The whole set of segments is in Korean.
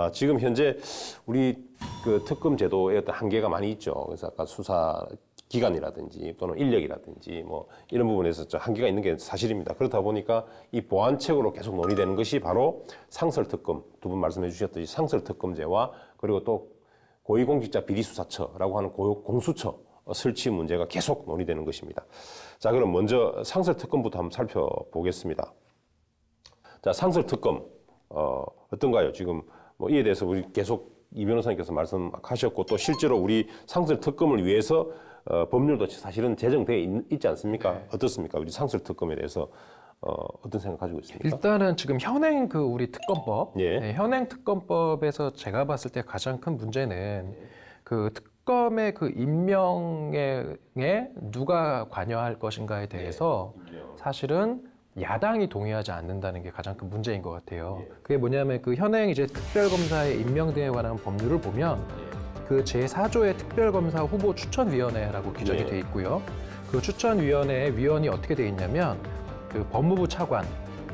아, 지금 현재 우리 그 특검 제도에 어떤 한계가 많이 있죠. 그래서 아까 수사 기간이라든지 또는 인력이라든지 뭐 이런 부분에서 한계가 있는 게 사실입니다. 그렇다 보니까 이 보완책으로 계속 논의되는 것이 바로 상설특검 두 분 말씀해 주셨듯이 상설특검제와 그리고 또 고위공직자 비리수사처라고 하는 고 공수처 설치 문제가 계속 논의되는 것입니다. 자 그럼 먼저 상설특검부터 한번 살펴보겠습니다. 자 상설특검 어, 어떤가요? 지금 뭐 이에 대해서 우리 계속 이 변호사님께서 말씀하셨고 또 실제로 우리 상설 특검을 위해서 어, 법률도 사실은 제정돼 되 있, 지 않습니까? 네. 어떻습니까? 우리 상설 특검에 대해서 어, 어떤 생각 가지고 있습니까? 일단은 지금 현행 그 우리 특검법, 예. 네, 현행 특검법에서 제가 봤을 때 가장 큰 문제는 그 특검의 그 임명에 누가 관여할 것인가에 대해서 네. 사실은 야당이 동의하지 않는다는 게 가장 큰 문제인 것 같아요. 예. 그게 뭐냐면 그 현행 이제 특별검사의 임명 등에 관한 법률을 보면 예. 그 제4조의 특별검사 후보 추천위원회라고 규정이 돼 예. 있고요. 그 추천위원회의 위원이 어떻게 돼 있냐면 그 법무부 차관,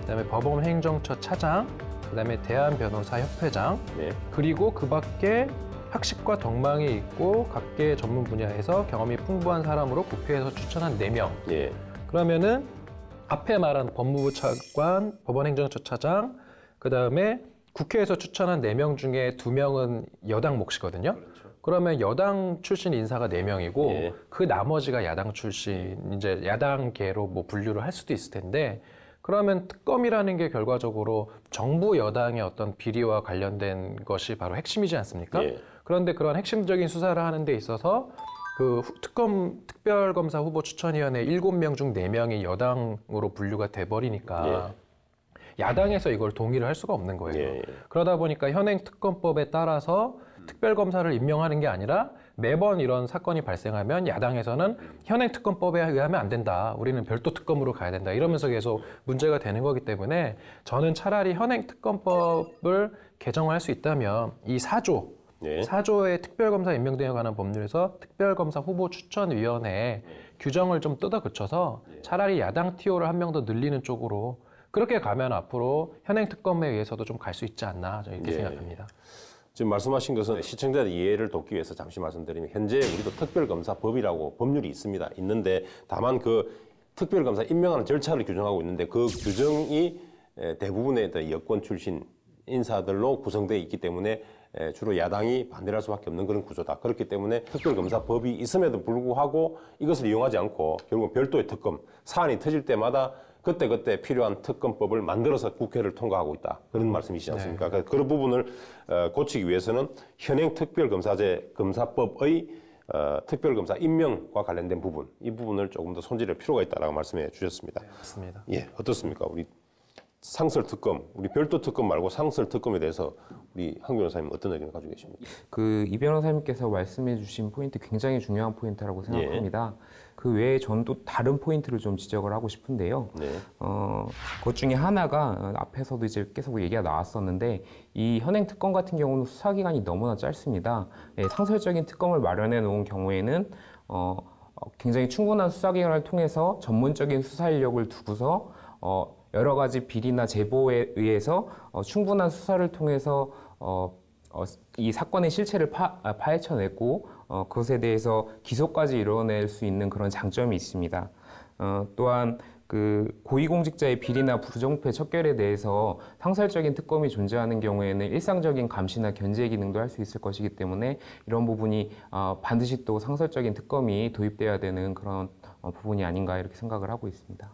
그다음에 법원행정처 차장, 그다음에 대한변호사협회장, 그리고 그밖에 학식과 덕망이 있고 각계 전문 분야에서 경험이 풍부한 사람으로 국회에서 추천한 네명 그러면은 앞에 말한 법무부 차관, 법원행정처 차장, 그 다음에 국회에서 추천한 네 명 중에 두명은 여당 몫이거든요. 그렇죠. 그러면 여당 출신 인사가 네명이고그 예. 나머지가 야당 출신, 이제 야당계로 뭐 분류를 할 수도 있을 텐데 그러면 특검이라는 게 결과적으로 정부 여당의 어떤 비리와 관련된 것이 바로 핵심이지 않습니까? 예. 그런데 그런 핵심적인 수사를 하는 데 있어서 그 특검 특별검사 후보 추천위원회 일곱 명 중 네명이 여당으로 분류가 돼 버리니까 예. 야당에서 이걸 동의를 할 수가 없는 거예요. 예. 예. 그러다 보니까 현행 특검법에 따라서 특별검사를 임명하는 게 아니라 매번 이런 사건이 발생하면 야당에서는 현행 특검법에 의하면 안 된다. 우리는 별도 특검으로 가야 된다. 이러면서 계속 문제가 되는 거기 때문에 저는 차라리 현행 특검법을 개정할 수 있다면 이 사조 네. 예. 4조의 특별검사 임명 등에 관한 법률에서 특별검사 후보 추천위원회에 네. 규정을 좀 뜯어 그쳐서 네. 예. 차라리 야당 티오를 한 명 더 늘리는 쪽으로 그렇게 가면 앞으로 현행 특검에 의해서도 좀 갈 수 있지 않나 이렇게 생각합니다. 지금 말씀하신 것은 시청자들 이해를 돕기 위해서 잠시 말씀드리면 현재 우리도 특별검사법이라고 법률이 있습니다. 있는데 다만 그 특별검사 임명하는 절차를 규정하고 있는데 그 규정이 대부분의 여권 출신 인사들로 구성되어 있기 때문에 주로 야당이 반대할 수밖에 없는 그런 구조다. 그렇기 때문에 특별검사법이 있음에도 불구하고 이것을 이용하지 않고 결국 별도의 특검 사안이 터질 때마다 그때 그때 필요한 특검법을 만들어서 국회를 통과하고 있다 그런 말씀이시지 네. 않습니까? 네. 그런 부분을 어, 고치기 위해서는 현행 특별검사제 검사법의 어, 특별검사 임명과 관련된 부분 이 부분을 조금 더 손질할 필요가 있다라고 말씀해 주셨습니다. 네, 맞습니다. 예, 어떻습니까, 우리 상설 특검, 우리 별도 특검 말고 상설 특검에 대해서 우리 한 변호사님 어떤 의견을 가지고 계십니까? 그이 변호사님께서 말씀해주신 포인트 굉장히 중요한 포인트라고 예. 생각합니다. 예. 그 외에 저또 다른 포인트를 좀 지적을 하고 싶은데요. 네. 어, 그것 중에 하나가 앞에서도 이제 계속 얘기가 나왔었는데 이 현행 특검 같은 경우는 수사 기간이 너무나 짧습니다. 예, 상설적인 특검을 마련해 놓은 경우에는 어, 어 굉장히 충분한 수사 기간을 통해서 전문적인 수사 인력을 두고서 어, 여러 가지 비리나 제보에 의해서 어, 충분한 수사를 통해서 어, 어, 이 사건의 실체를 파, 아, 파헤쳐냈고 어, 그것에 대해서 기소까지 이뤄낼 수 있는 그런 장점이 있습니다. 어, 또한 그 고위공직자의 비리나 부정부패 척결에 대해서 상설적인 특검이 존재하는 경우에는 일상적인 감시나 견제 기능도 할 수 있을 것이기 때문에 이런 부분이 어, 반드시 또 상설적인 특검이 도입돼야 되는 그런 어, 부분이 아닌가 이렇게 생각을 하고 있습니다.